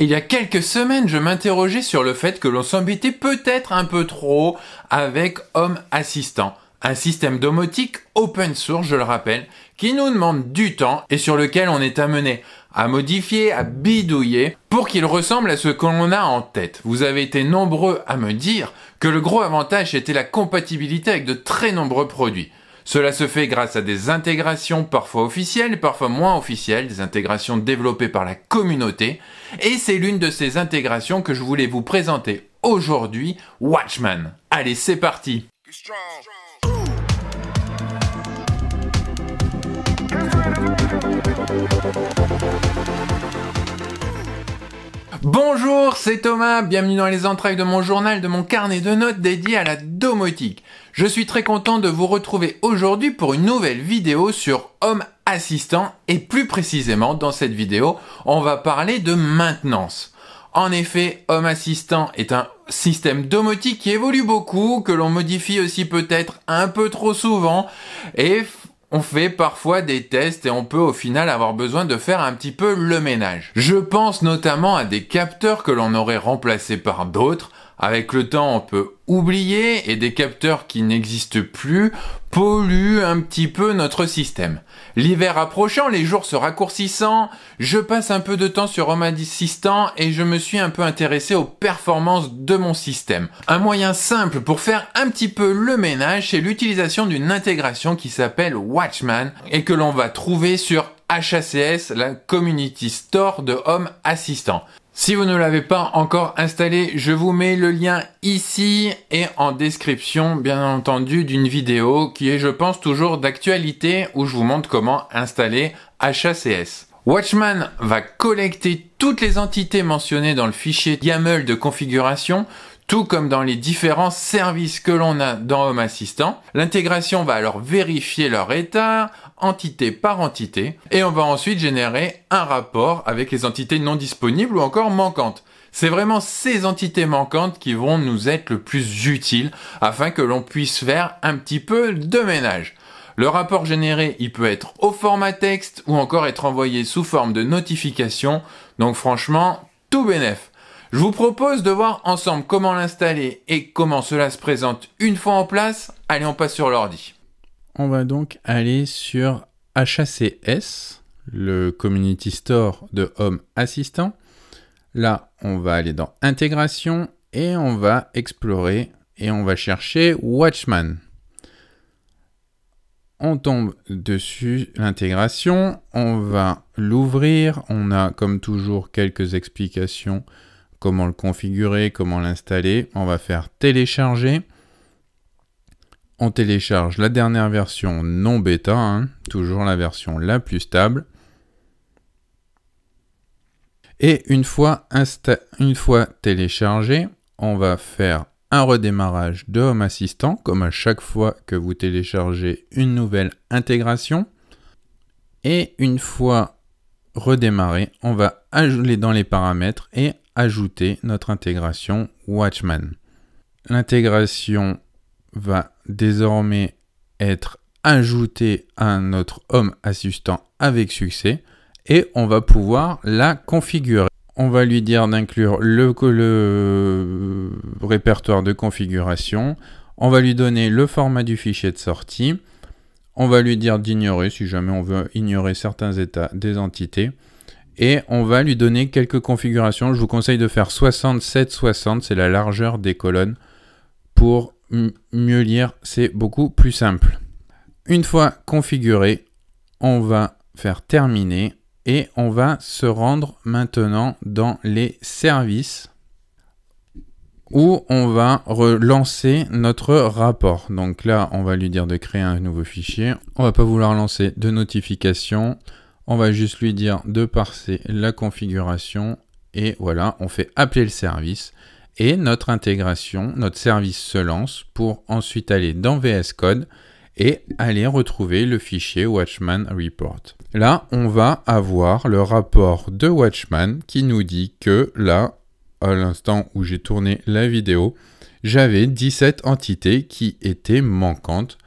il y a quelques semaines, je m'interrogeais sur le fait que l'on s'embêtait peut-être un peu trop avec Home Assistant, un système domotique open source, je le rappelle, qui nous demande du temps et sur lequel on est amené à modifier, à bidouiller pour qu'il ressemble à ce que l'on a en tête. Vous avez été nombreux à me dire que le gros avantage était la compatibilité avec de très nombreux produits. Cela se fait grâce à des intégrations parfois officielles, parfois moins officielles, des intégrations développées par la communauté, et c'est l'une de ces intégrations que je voulais vous présenter aujourd'hui, Watchman. Allez, c'est parti Bonjour, c'est Thomas, bienvenue dans les entrailles de mon journal, de mon carnet de notes dédié à la domotique. Je suis très content de vous retrouver aujourd'hui pour une nouvelle vidéo sur Home Assistant et plus précisément dans cette vidéo, on va parler de maintenance. En effet, Home Assistant est un système domotique qui évolue beaucoup, que l'on modifie aussi peut-être un peu trop souvent, et on fait parfois des tests et on peut au final avoir besoin de faire un petit peu le ménage. Je pense notamment à des capteurs que l'on aurait remplacés par d'autres, avec le temps, on peut oublier et des capteurs qui n'existent plus polluent un petit peu notre système. L'hiver approchant, les jours se raccourcissant, je passe un peu de temps sur Home Assistant et je me suis un peu intéressé aux performances de mon système. Un moyen simple pour faire un petit peu le ménage, c'est l'utilisation d'une intégration qui s'appelle Watchman et que l'on va trouver sur HACS, la Community Store de Home Assistant. Si vous ne l'avez pas encore installé, je vous mets le lien ici et en description, bien entendu, d'une vidéo qui est, je pense, toujours d'actualité où je vous montre comment installer HACS. Watchman va collecter toutes les entités mentionnées dans le fichier YAML de configuration tout comme dans les différents services que l'on a dans Home Assistant. L'intégration va alors vérifier leur état, entité par entité, et on va ensuite générer un rapport avec les entités non disponibles ou encore manquantes. C'est vraiment ces entités manquantes qui vont nous être le plus utiles afin que l'on puisse faire un petit peu de ménage. Le rapport généré, il peut être au format texte ou encore être envoyé sous forme de notification. Donc franchement, tout bénéf. Je vous propose de voir ensemble comment l'installer et comment cela se présente une fois en place. Allez, on passe sur l'ordi. On va donc aller sur HACS, le Community Store de Home Assistant. Là, on va aller dans Intégration et on va explorer et on va chercher Watchman. On tombe dessus l'intégration, on va l'ouvrir, on a comme toujours quelques explications comment le configurer, comment l'installer. On va faire télécharger. On télécharge la dernière version non bêta, hein, toujours la version la plus stable. Et une fois, une fois téléchargé, on va faire un redémarrage de Home Assistant, comme à chaque fois que vous téléchargez une nouvelle intégration. Et une fois redémarré, on va ajouter dans les paramètres et ajouter notre intégration Watchman. L'intégration va désormais être ajoutée à notre Home Assistant avec succès et on va pouvoir la configurer. On va lui dire d'inclure le, le, répertoire de configuration. On va lui donner le format du fichier de sortie. On va lui dire d'ignorer si jamais on veut ignorer certains états des entités et on va lui donner quelques configurations. Je vous conseille de faire 67 60, c'est la largeur des colonnes pour mieux lire, c'est beaucoup plus simple. Une fois configuré, on va faire terminer et on va se rendre maintenant dans les services où on va relancer notre rapport. Donc là, on va lui dire de créer un nouveau fichier. On va pas vouloir lancer de notification. On va juste lui dire de parser la configuration et voilà, on fait appeler le service et notre intégration, notre service se lance pour ensuite aller dans VS Code et aller retrouver le fichier Watchman Report. Là, on va avoir le rapport de Watchman qui nous dit que là, à l'instant où j'ai tourné la vidéo, j'avais 17 entités qui étaient manquantes.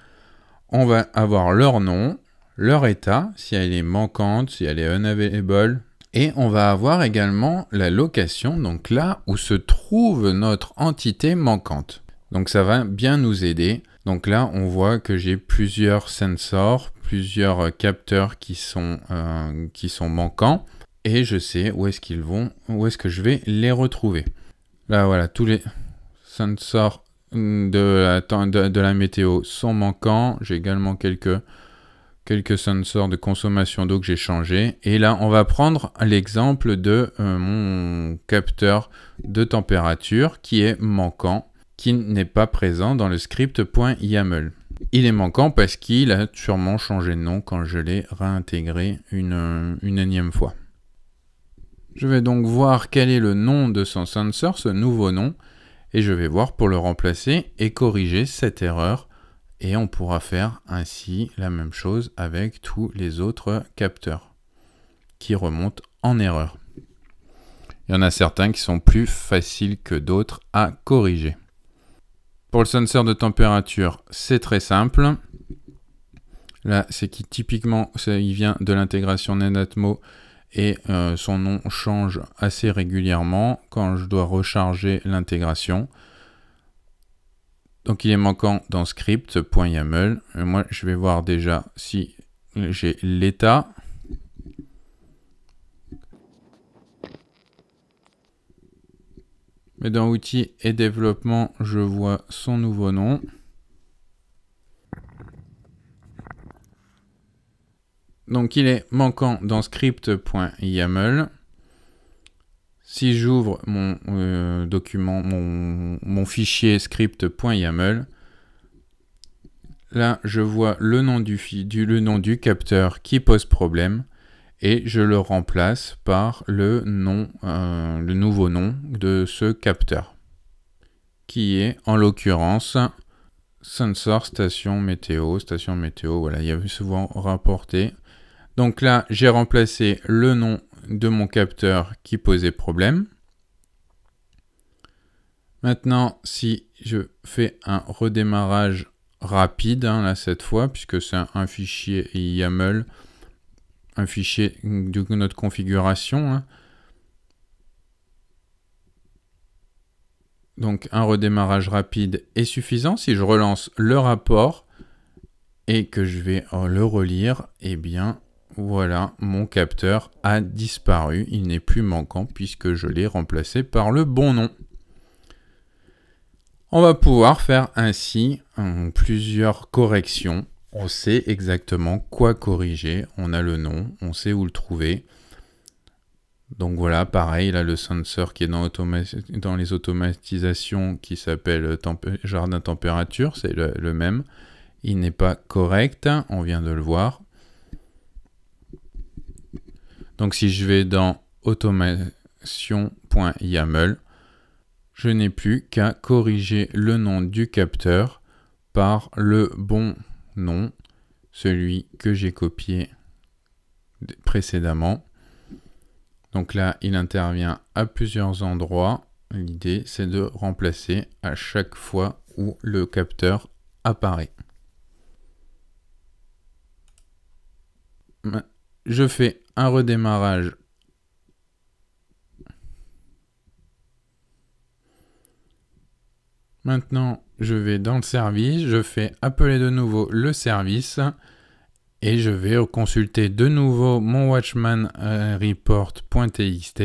On va avoir leur nom, leur état, si elle est manquante, si elle est unavailable. Et on va avoir également la location, donc là où se trouve notre entité manquante. Donc ça va bien nous aider. Donc là, on voit que j'ai plusieurs sensors, plusieurs capteurs qui sont, euh, qui sont manquants. Et je sais où est-ce qu'ils vont, où est-ce que je vais les retrouver. Là, voilà, tous les sensors de la météo sont manquants. J'ai également quelques quelques sensors de consommation d'eau que j'ai changé. Et là, on va prendre l'exemple de euh, mon capteur de température qui est manquant, qui n'est pas présent dans le script.yaml. Il est manquant parce qu'il a sûrement changé de nom quand je l'ai réintégré une, euh, une énième fois. Je vais donc voir quel est le nom de son sensor, ce nouveau nom, et je vais voir pour le remplacer et corriger cette erreur et on pourra faire ainsi la même chose avec tous les autres capteurs qui remontent en erreur. Il y en a certains qui sont plus faciles que d'autres à corriger. Pour le sensor de température, c'est très simple. Là, c'est qui typiquement, il vient de l'intégration Nenatmo et euh, son nom change assez régulièrement quand je dois recharger l'intégration. Donc il est manquant dans script.yaml. Euh, moi, je vais voir déjà si j'ai l'état. Mais dans outils et développement, je vois son nouveau nom. Donc il est manquant dans script.yaml. Si j'ouvre mon euh, document, mon, fichier script.yaml, là je vois le nom du, le nom du capteur qui pose problème et je le remplace par le, euh, le nouveau nom de ce capteur qui est en l'occurrence sensor station météo station météo voilà il y avait souvent rapporté donc là j'ai remplacé le nom de mon capteur qui posait problème. Maintenant, si je fais un redémarrage rapide, hein, là cette fois, puisque c'est un, fichier YAML, un fichier de notre configuration. Hein. Donc un redémarrage rapide est suffisant. Si je relance le rapport et que je vais le relire, eh bien voilà, mon capteur a disparu, il n'est plus manquant puisque je l'ai remplacé par le bon nom. On va pouvoir faire ainsi plusieurs corrections. On sait exactement quoi corriger, on a le nom, on sait où le trouver. Donc voilà, pareil, là le sensor qui est dans, les automatisations qui s'appelle jardin température, c'est le même. Il n'est pas correct, on vient de le voir. Donc si je vais dans automation.yaml, je n'ai plus qu'à corriger le nom du capteur par le bon nom, celui que j'ai copié précédemment. Donc là, il intervient à plusieurs endroits. L'idée, c'est de remplacer à chaque fois où le capteur apparaît. Je fais un redémarrage. Maintenant, je vais dans le service, je fais appeler de nouveau le service et je vais consulter de nouveau mon watchman euh, report.txt.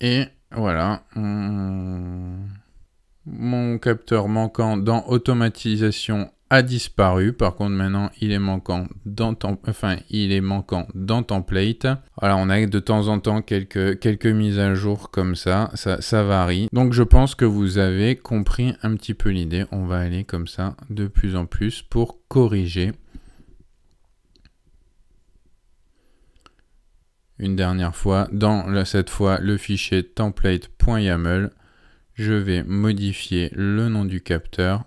Et voilà, mon capteur manquant dans automatisation a disparu. Par contre, maintenant, il est manquant dans enfin, il est manquant dans template. voilà on a de temps en temps quelques, quelques mises à jour comme ça. ça. Ça varie. Donc, je pense que vous avez compris un petit peu l'idée. On va aller comme ça de plus en plus pour corriger. Une dernière fois, dans cette fois le fichier template.yaml, je vais modifier le nom du capteur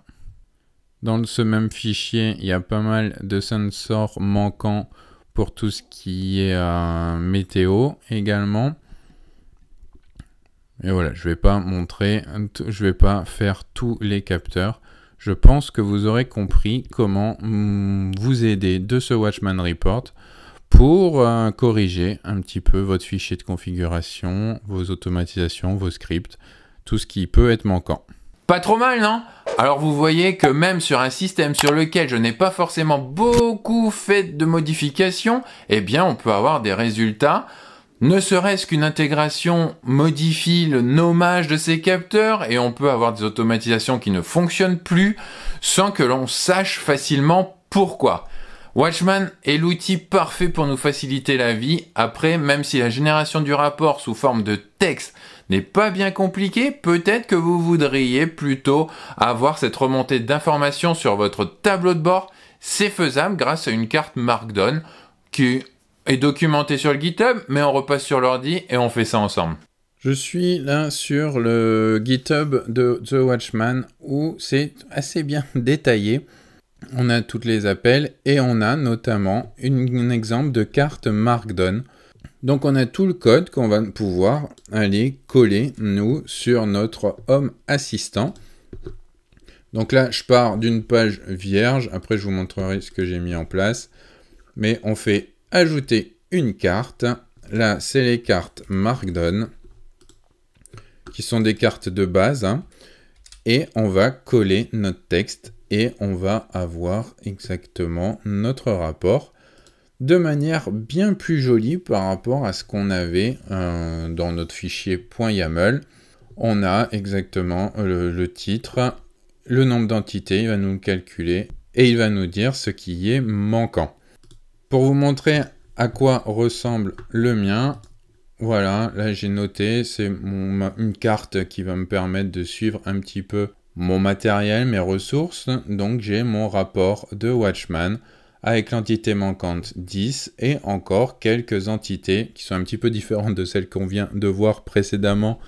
dans ce même fichier, il y a pas mal de sensors manquants pour tout ce qui est euh, météo également. Et voilà, je vais pas montrer, je vais pas faire tous les capteurs. Je pense que vous aurez compris comment mm, vous aider de ce Watchman Report pour euh, corriger un petit peu votre fichier de configuration, vos automatisations, vos scripts, tout ce qui peut être manquant. Pas trop mal, non alors vous voyez que même sur un système sur lequel je n'ai pas forcément beaucoup fait de modifications, eh bien on peut avoir des résultats. Ne serait-ce qu'une intégration modifie le nommage de ces capteurs et on peut avoir des automatisations qui ne fonctionnent plus sans que l'on sache facilement pourquoi. Watchman est l'outil parfait pour nous faciliter la vie. Après, même si la génération du rapport sous forme de texte n'est pas bien compliqué, peut-être que vous voudriez plutôt avoir cette remontée d'informations sur votre tableau de bord. C'est faisable grâce à une carte Markdown qui est documentée sur le GitHub, mais on repasse sur l'ordi et on fait ça ensemble. Je suis là sur le GitHub de The Watchman où c'est assez bien détaillé. On a toutes les appels et on a notamment un exemple de carte Markdown donc on a tout le code qu'on va pouvoir aller coller, nous, sur notre homme assistant. Donc là, je pars d'une page vierge. Après, je vous montrerai ce que j'ai mis en place. Mais on fait ajouter une carte. Là, c'est les cartes Markdown, qui sont des cartes de base. Hein. Et on va coller notre texte et on va avoir exactement notre rapport de manière bien plus jolie par rapport à ce qu'on avait euh, dans notre fichier .yaml. On a exactement euh, le, titre, le nombre d'entités, il va nous le calculer et il va nous dire ce qui est manquant. Pour vous montrer à quoi ressemble le mien, voilà, là j'ai noté, c'est une carte qui va me permettre de suivre un petit peu mon matériel, mes ressources. Donc j'ai mon rapport de Watchman avec l'entité manquante 10 et encore quelques entités qui sont un petit peu différentes de celles qu'on vient de voir précédemment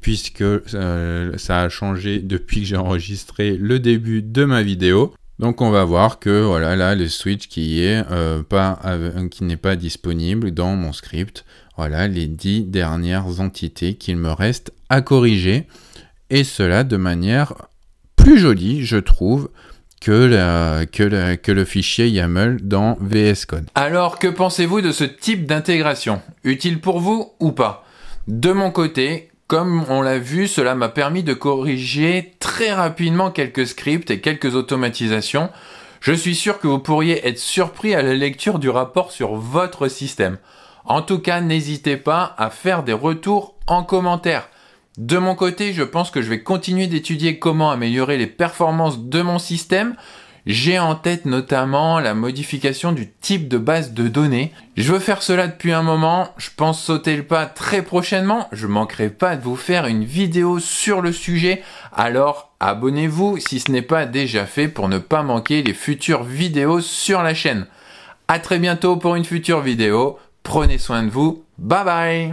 puisque euh, ça a changé depuis que j'ai enregistré le début de ma vidéo. Donc on va voir que voilà là le switch qui est euh, pas euh, qui n'est pas disponible dans mon script. Voilà les 10 dernières entités qu'il me reste à corriger et cela de manière plus jolie, je trouve, que, le fichier YAML dans VS Code. Alors, que pensez-vous de ce type d'intégration Utile pour vous ou pas De mon côté, comme on l'a vu, cela m'a permis de corriger très rapidement quelques scripts et quelques automatisations. Je suis sûr que vous pourriez être surpris à la lecture du rapport sur votre système. En tout cas, n'hésitez pas à faire des retours en commentaire. De mon côté, je pense que je vais continuer d'étudier comment améliorer les performances de mon système. J'ai en tête notamment la modification du type de base de données. Je veux faire cela depuis un moment, je pense sauter le pas très prochainement, je manquerai pas de vous faire une vidéo sur le sujet, alors abonnez-vous si ce n'est pas déjà fait pour ne pas manquer les futures vidéos sur la chaîne. À très bientôt pour une future vidéo, prenez soin de vous, bye bye